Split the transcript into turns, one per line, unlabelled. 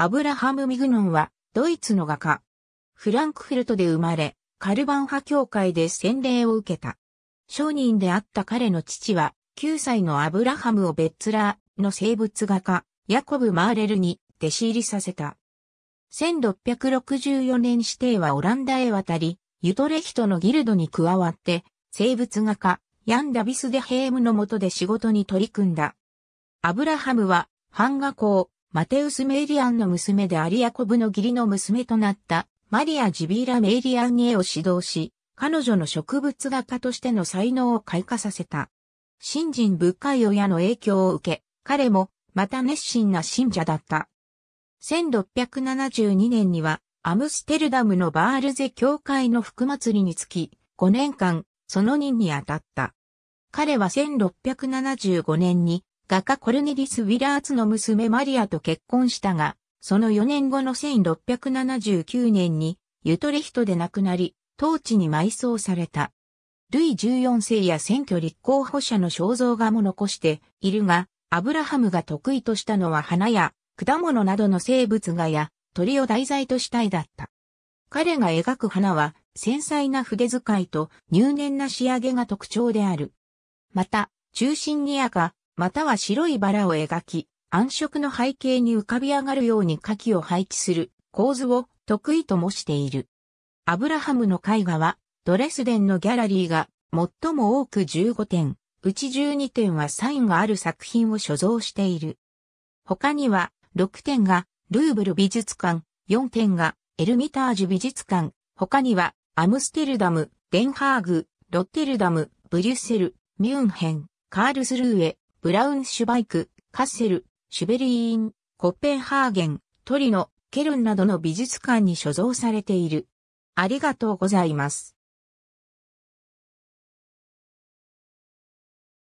アブラハム・ミグノンは、ドイツの画家。フランクフルトで生まれ、カルバン派教会で洗礼を受けた。商人であった彼の父は、9歳のアブラハムをベッツラーの生物画家、ヤコブ・マーレルに弟子入りさせた。1664年指定はオランダへ渡り、ユトレヒトのギルドに加わって、生物画家、ヤン・ダビス・デ・ヘームの下で仕事に取り組んだ。アブラハムは、版画校、マテウス・メイリアンの娘でアリアコブの義理の娘となったマリア・ジビーラ・メイリアンに絵を指導し、彼女の植物画家としての才能を開花させた。信心深い親の影響を受け、彼もまた熱心な信者だった。1672年にはアムステルダムのバールゼ教会の福祭りにつき、5年間、その任に当たった。彼は1675年に画家コルネリス・ウィラーツの娘マリアと結婚したが、その4年後の1679年にユトレヒトで亡くなり、当地に埋葬された。ルイ14世や選挙立候補者の肖像画も残しているが、アブラハムが得意としたのは花や果物などの生物画や鳥を題材としたいだった。彼が描く花は繊細な筆遣いと入念な仕上げが特徴である。また、中心に赤、または白いバラを描き、暗色の背景に浮かび上がるように火器を配置する構図を得意ともしている。アブラハムの絵画は、ドレスデンのギャラリーが最も多く15点、うち12点はサインがある作品を所蔵している。他には、6点がルーブル美術館、4点がエルミタージュ美術館、他にはアムステルダム、デンハーグ、ロッテルダム、ブリュッセル、ミュンヘン、カールスルーエ、ブラウンシュバイク、カッセル、シュベリーン、コッペンハーゲン、トリノ、ケルンなどの美術館に所蔵されている。ありがとうございます。